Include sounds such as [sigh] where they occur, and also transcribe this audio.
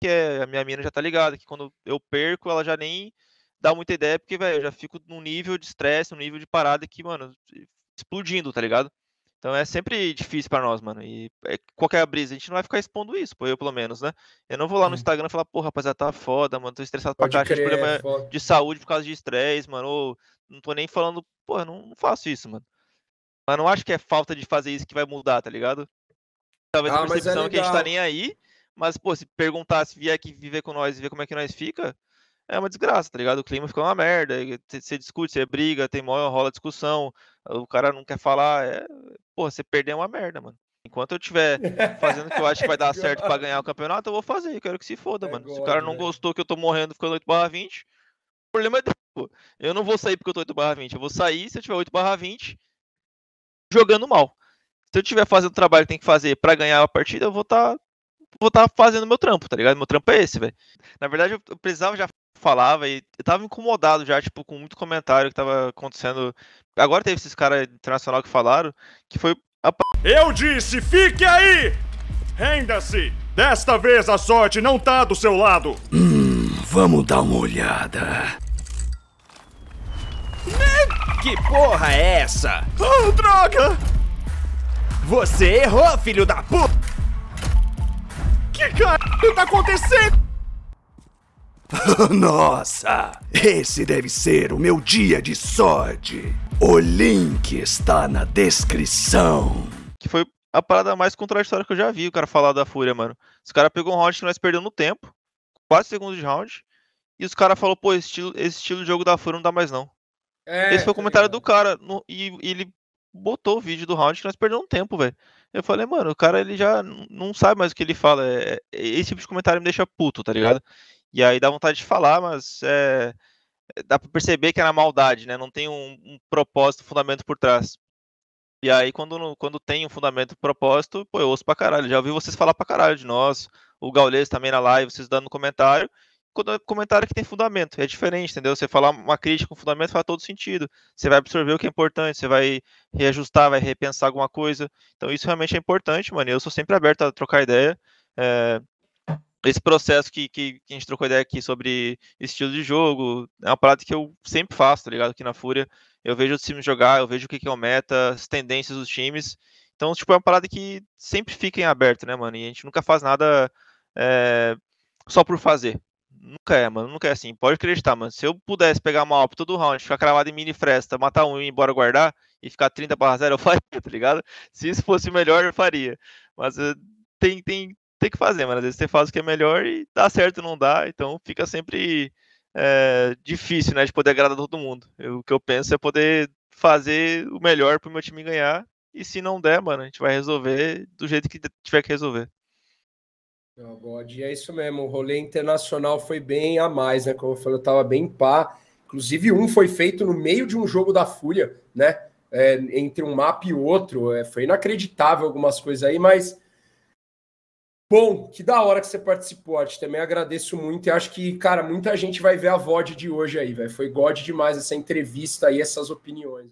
que é, a minha mina já tá ligada, que quando eu perco, ela já nem dá muita ideia, porque, velho, eu já fico num nível de estresse, num nível de parada que, mano, explodindo, tá ligado? Então é sempre difícil para nós, mano. E é qualquer é brisa, a gente não vai ficar expondo isso, pô, eu pelo menos, né? Eu não vou lá no Instagram falar, pô, rapaziada, tá foda, mano, tô estressado para pra caixa, problema é foda. de saúde por causa de estresse, mano. Ou não tô nem falando, pô, não, não faço isso, mano. Mas não acho que é falta de fazer isso que vai mudar, tá ligado? Talvez ah, a percepção é que a gente tá nem aí, mas, pô, se perguntar se vier aqui viver com nós e ver como é que nós fica, é uma desgraça, tá ligado? O clima fica uma merda. Você discute, você briga, tem maior rola discussão, o cara não quer falar. É... Pô, você perder é uma merda, mano. Enquanto eu tiver fazendo o que eu acho que vai dar [laughs] é certo para ganhar o campeonato, eu vou fazer. Eu quero que se foda, é mano. Igual, se o cara né, não né? gostou que eu tô morrendo ficando 8 barra 20, o problema é dele, pô. Eu não vou sair porque eu tô 8 barra 20. Eu vou sair se eu tiver 8 barra 20 jogando mal. Se eu tiver fazendo o trabalho que tem que fazer para ganhar a partida, eu vou estar tá vou estar fazendo meu trampo, tá ligado? Meu trampo é esse, velho. Na verdade, eu precisava já falava e eu tava incomodado já, tipo, com muito comentário que tava acontecendo. Agora teve esses caras internacional que falaram, que foi a... Eu disse, fique aí! Renda-se! Desta vez a sorte não tá do seu lado! Hum, vamos dar uma olhada. Que porra é essa? Oh, droga! Você errou, filho da puta! caralho o que tá acontecendo? [laughs] Nossa, esse deve ser o meu dia de sorte. O link está na descrição. Que foi a parada mais contraditória que eu já vi o cara falar da Fúria, mano. Os cara pegou um round que nós perdemos no tempo, quase segundos de round, e os cara falou, pô, esse estilo, esse estilo de jogo da Fúria não dá mais não. É, Esse foi o tá comentário é. do cara, no, e, e ele botou o vídeo do round que nós perdemos um tempo, velho. Eu falei, mano, o cara ele já não sabe mais o que ele fala. É, é, esse tipo de comentário me deixa puto, tá ligado? E aí dá vontade de falar, mas é, é, dá pra perceber que é na maldade, né? Não tem um, um propósito, um fundamento por trás. E aí, quando, quando tem um fundamento um propósito, pô, eu ouço pra caralho. Já ouvi vocês falar pra caralho de nós, o Gaules também na live, vocês dando comentário. É comentário que tem fundamento. É diferente, entendeu? Você falar uma crítica com fundamento faz todo sentido. Você vai absorver o que é importante, você vai reajustar, vai repensar alguma coisa. Então isso realmente é importante, mano. Eu sou sempre aberto a trocar ideia. É... Esse processo que, que, que, a gente trocou ideia aqui sobre estilo de jogo é uma parada que eu sempre faço, tá ligado? Aqui na Fúria. Eu vejo os times jogar, eu vejo o que, que é o meta, as tendências dos times. Então, tipo, é uma parada que sempre fica em aberto, né, mano? E a gente nunca faz nada é, só por fazer. Nunca é, mano. Nunca é assim. Pode acreditar, mano. Se eu pudesse pegar uma op todo round, ficar cravado em mini fresta, matar um e ir embora guardar e ficar 30 barra 0, eu [laughs] faria, tá ligado? Se isso fosse melhor, eu faria. Mas eh, tem, tem, tem que fazer, mano. Às vezes você faz o que é melhor e dá certo, não dá. Então fica sempre é, difícil, né? De poder agradar todo mundo. Eu, o que eu penso é poder fazer o melhor pro meu time ganhar. E se não der, mano, a gente vai resolver do jeito que tiver que resolver. God, é isso mesmo. O rolê internacional foi bem a mais, né? Como eu falei, eu tava bem pá. Inclusive, um foi feito no meio de um jogo da Fúria, né? É, entre um mapa e outro. É, foi inacreditável algumas coisas aí, mas. Bom, que da hora que você participou, Arte. Também agradeço muito e acho que, cara, muita gente vai ver a VOD de hoje aí, velho. Foi God demais essa entrevista e essas opiniões.